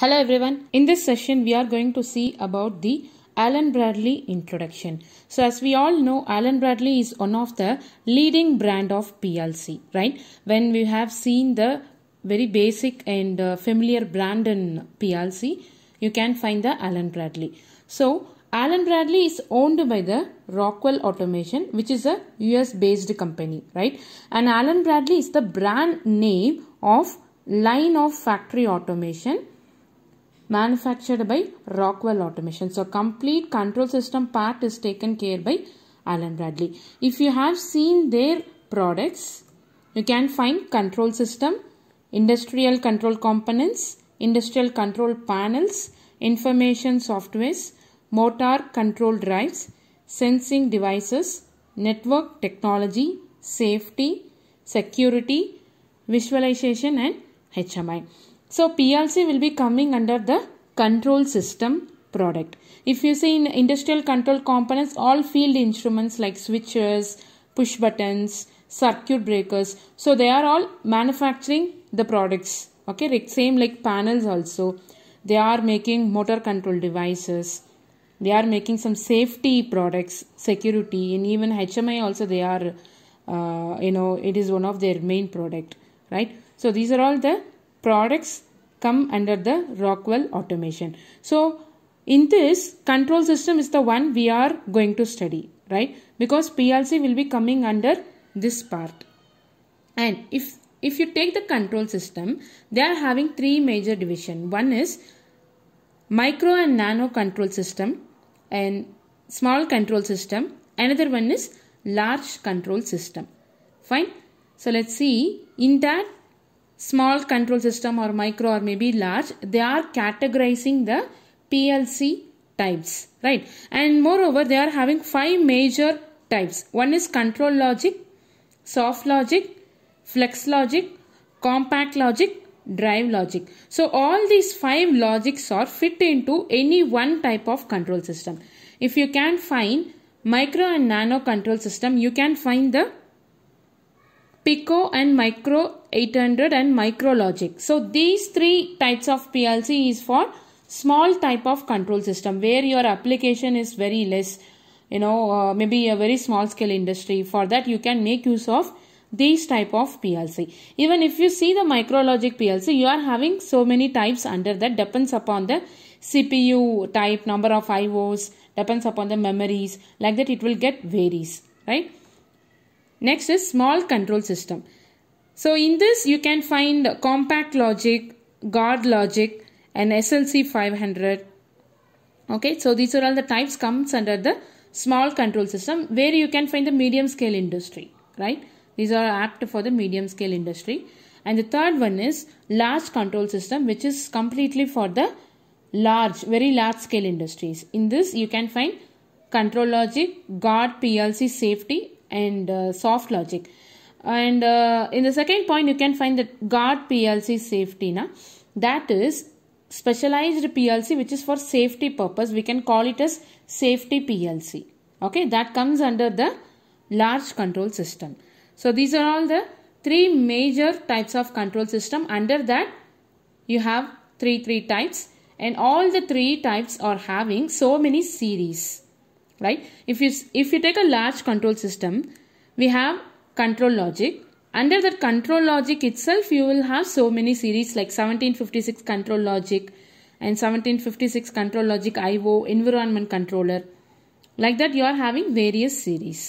Hello everyone. In this session we are going to see about the Alan Bradley introduction. So as we all know Alan Bradley is one of the leading brand of PLC, right? When we have seen the very basic and uh, familiar brand in PLC, you can find the Alan Bradley. So Alan Bradley is owned by the Rockwell Automation, which is a US based company, right? And Alan Bradley is the brand name of line of factory automation manufactured by Rockwell Automation. So complete control system part is taken care by Allen Bradley. If you have seen their products, you can find control system, industrial control components, industrial control panels, information softwares, motor control drives, sensing devices, network technology, safety, security, visualization and HMI. So PLC will be coming under the control system product. If you see in industrial control components, all field instruments like switches, push buttons, circuit breakers. So they are all manufacturing the products. Okay, same like panels also. They are making motor control devices. They are making some safety products, security, and even HMI also they are, uh, you know, it is one of their main product, right? So these are all the products come under the Rockwell automation. So in this control system is the one we are going to study, right? Because PLC will be coming under this part. And if if you take the control system, they are having three major division. One is micro and nano control system and small control system. Another one is large control system. Fine. So let's see in that small control system or micro or maybe large they are categorizing the PLC types right and moreover they are having five major types one is control logic soft logic flex logic compact logic drive logic so all these five logics are fit into any one type of control system if you can find micro and nano control system you can find the pico and micro 800 and micrologic so these three types of plc is for small type of control system where your application is very less you know uh, maybe a very small scale industry for that you can make use of these type of plc even if you see the micrologic plc you are having so many types under that depends upon the cpu type number of ios depends upon the memories like that it will get varies right next is small control system so in this you can find compact logic, guard logic and SLC 500. Okay, so these are all the types comes under the small control system where you can find the medium scale industry, right? These are apt for the medium scale industry. And the third one is large control system which is completely for the large, very large scale industries. In this you can find control logic, guard PLC safety and uh, soft logic and uh, in the second point you can find the guard plc safety na that is specialized plc which is for safety purpose we can call it as safety plc okay that comes under the large control system so these are all the three major types of control system under that you have three three types and all the three types are having so many series right if you if you take a large control system we have control logic. Under that control logic itself, you will have so many series like 1756 control logic and 1756 control logic IO, environment controller. Like that, you are having various series.